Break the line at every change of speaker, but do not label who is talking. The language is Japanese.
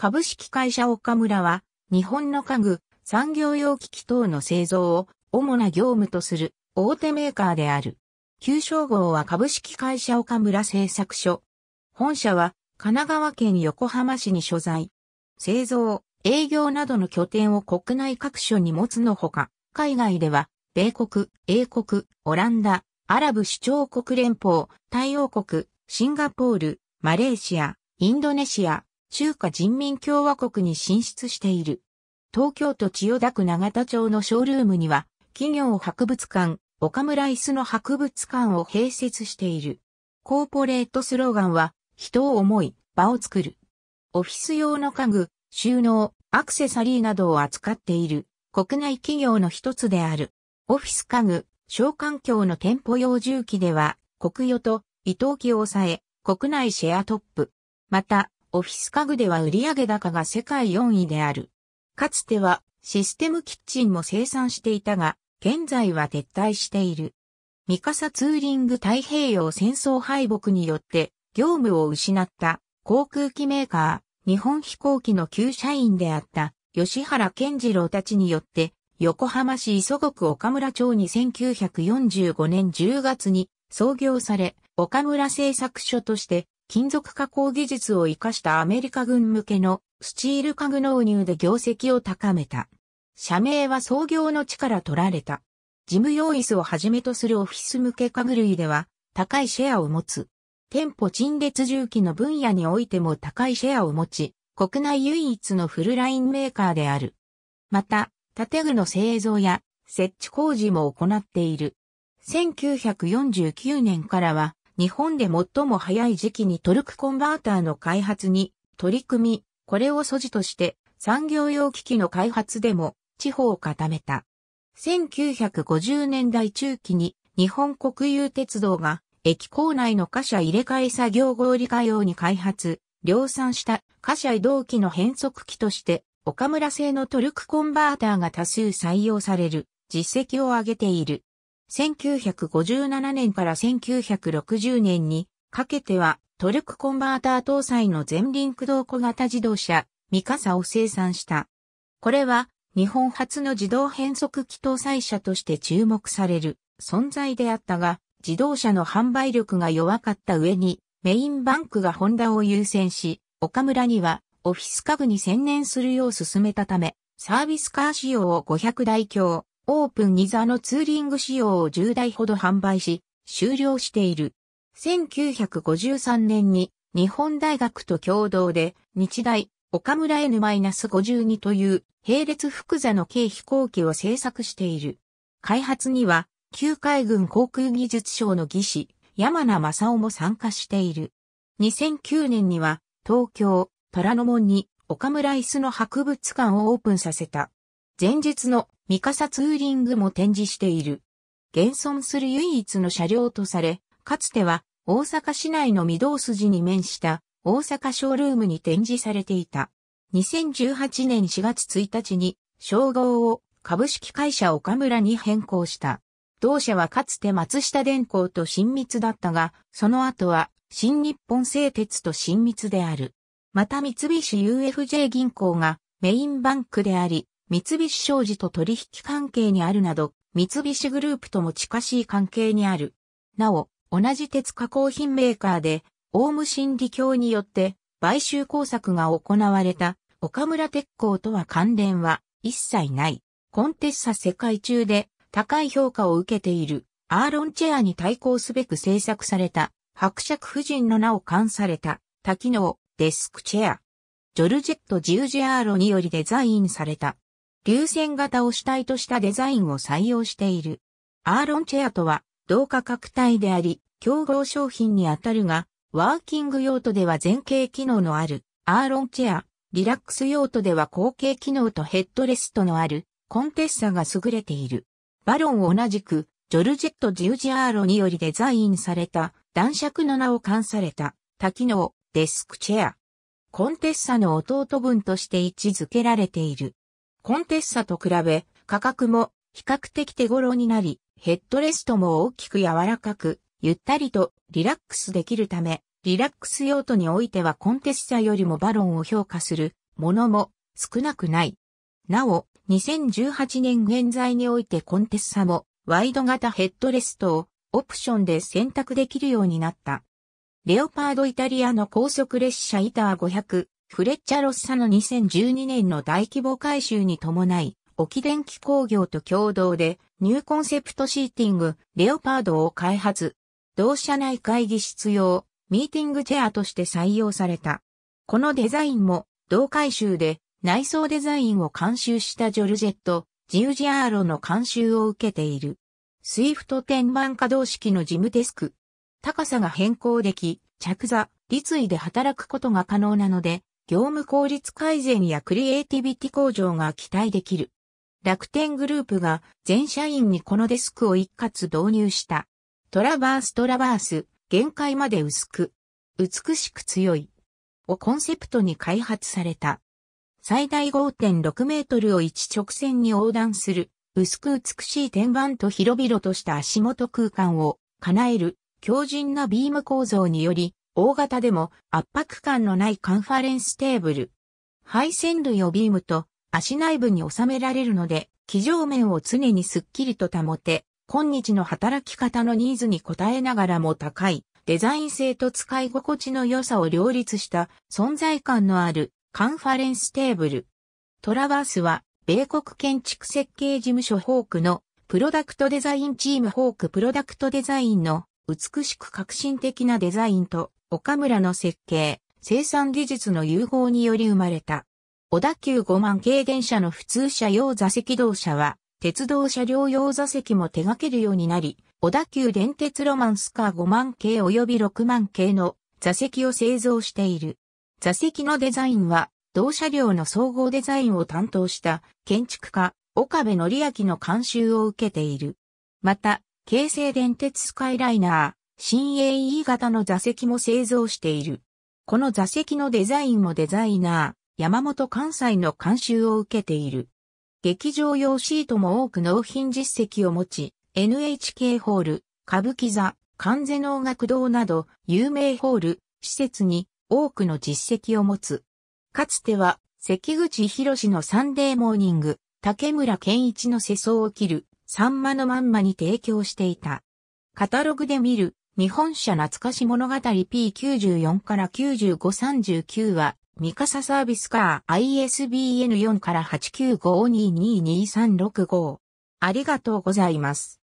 株式会社岡村は、日本の家具、産業用機器等の製造を主な業務とする大手メーカーである。旧称号は株式会社岡村製作所。本社は神奈川県横浜市に所在。製造、営業などの拠点を国内各所に持つのほか、海外では米国、英国、オランダ、アラブ首長国連邦、太陽国、シンガポール、マレーシア、インドネシア、中華人民共和国に進出している。東京都千代田区永田町のショールームには、企業博物館、岡村椅子の博物館を併設している。コーポレートスローガンは、人を思い、場を作る。オフィス用の家具、収納、アクセサリーなどを扱っている国内企業の一つである。オフィス家具、小環境の店舗用重機では、国与と伊藤機を抑え、国内シェアトップ。また、オフィス家具では売上高が世界4位である。かつてはシステムキッチンも生産していたが、現在は撤退している。ミカサツーリング太平洋戦争敗北によって業務を失った航空機メーカー、日本飛行機の旧社員であった吉原健次郎たちによって横浜市磯国岡村町に1945年10月に創業され岡村製作所として金属加工技術を活かしたアメリカ軍向けのスチール家具納入で業績を高めた。社名は創業の地から取られた。事務用椅子をはじめとするオフィス向け家具類では高いシェアを持つ。店舗陳列重機の分野においても高いシェアを持ち、国内唯一のフルラインメーカーである。また、建具の製造や設置工事も行っている。1949年からは日本で最も早い時期にトルクコンバーターの開発に取り組み、これを素地として産業用機器の開発でも地方を固めた。1950年代中期に日本国有鉄道が駅構内の貨車入れ替え作業合理化用に開発、量産した貨車移動機の変速機として岡村製のトルクコンバーターが多数採用される実績を挙げている。1957年から1960年にかけてはトルクコンバーター搭載の前輪駆動小型自動車ミカサを生産した。これは日本初の自動変速機搭載車として注目される存在であったが自動車の販売力が弱かった上にメインバンクがホンダを優先し岡村にはオフィス家具に専念するよう勧めたためサービスカー仕様を500台強オープン2座のツーリング仕様を10台ほど販売し、終了している。1953年に日本大学と共同で日大岡村 N-52 という並列複座の軽飛行機を製作している。開発には旧海軍航空技術省の技師山名正夫も参加している。2009年には東京虎ノ門に岡村椅子の博物館をオープンさせた。前日のミカサツーリングも展示している。現存する唯一の車両とされ、かつては大阪市内の御堂筋に面した大阪ショールームに展示されていた。2018年4月1日に称号を株式会社岡村に変更した。同社はかつて松下電工と親密だったが、その後は新日本製鉄と親密である。また三菱 UFJ 銀行がメインバンクであり、三菱商事と取引関係にあるなど、三菱グループとも近しい関係にある。なお、同じ鉄加工品メーカーで、オウム真理教によって買収工作が行われた岡村鉄工とは関連は一切ない。コンテッサ世界中で高い評価を受けているアーロンチェアに対抗すべく制作された伯爵夫人の名を冠された多機能デスクチェア。ジョルジェット・ジュージェアーロによりデザインされた流線型を主体としたデザインを採用している。アーロンチェアとは同価格帯であり、競合商品にあたるが、ワーキング用途では前傾機能のあるアーロンチェア、リラックス用途では後傾機能とヘッドレストのあるコンテッサが優れている。バロンを同じく、ジョルジェット・ジュージアーロによりデザインされた、男爵の名を冠された、多機能、デスクチェア。コンテッサの弟分として位置づけられている。コンテッサと比べ、価格も比較的手頃になり、ヘッドレストも大きく柔らかく、ゆったりとリラックスできるため、リラックス用途においてはコンテッサよりもバロンを評価するものも少なくない。なお、2018年現在においてコンテッサもワイド型ヘッドレストをオプションで選択できるようになった。レオパードイタリアの高速列車イター500フレッチャ・ロッサの2012年の大規模改修に伴い、沖電機工業と共同でニューコンセプトシーティング、レオパードを開発。同社内会議室用、ミーティングチェアとして採用された。このデザインも、同改修で内装デザインを監修したジョルジェット、ジウジアーロの監修を受けている。スイフト天板可動式の事務デスク。高さが変更でき、着座、立位で働くことが可能なので、業務効率改善やクリエイティビティ向上が期待できる。楽天グループが全社員にこのデスクを一括導入した。トラバーストラバース、限界まで薄く、美しく強い、をコンセプトに開発された。最大5.6メートルを一直線に横断する、薄く美しい天板と広々とした足元空間を叶える強靭なビーム構造により、大型でも圧迫感のないカンファレンステーブル。配線類をビームと足内部に収められるので、機上面を常にスッキリと保て、今日の働き方のニーズに応えながらも高いデザイン性と使い心地の良さを両立した存在感のあるカンファレンステーブル。トラバースは米国建築設計事務所ホークのプロダクトデザインチームホークプロダクトデザインの美しく革新的なデザインと岡村の設計、生産技術の融合により生まれた。小田急5万系電車の普通車用座席同車は、鉄道車両用座席も手掛けるようになり、小田急電鉄ロマンスカー5万系及び6万系の座席を製造している。座席のデザインは、同車両の総合デザインを担当した建築家、岡部則明の監修を受けている。また、京成電鉄スカイライナー、新 a E 型の座席も製造している。この座席のデザインもデザイナー、山本関西の監修を受けている。劇場用シートも多く納品実績を持ち、NHK ホール、歌舞伎座、関税能楽堂など有名ホール、施設に多くの実績を持つ。かつては、関口博のサンデーモーニング、竹村健一の世相を切る、さんまのまんまに提供していた。カタログで見る、日本社懐かし物語 P94 から9539は、ミカササービスカー ISBN4 から895222365。ありがとうございます。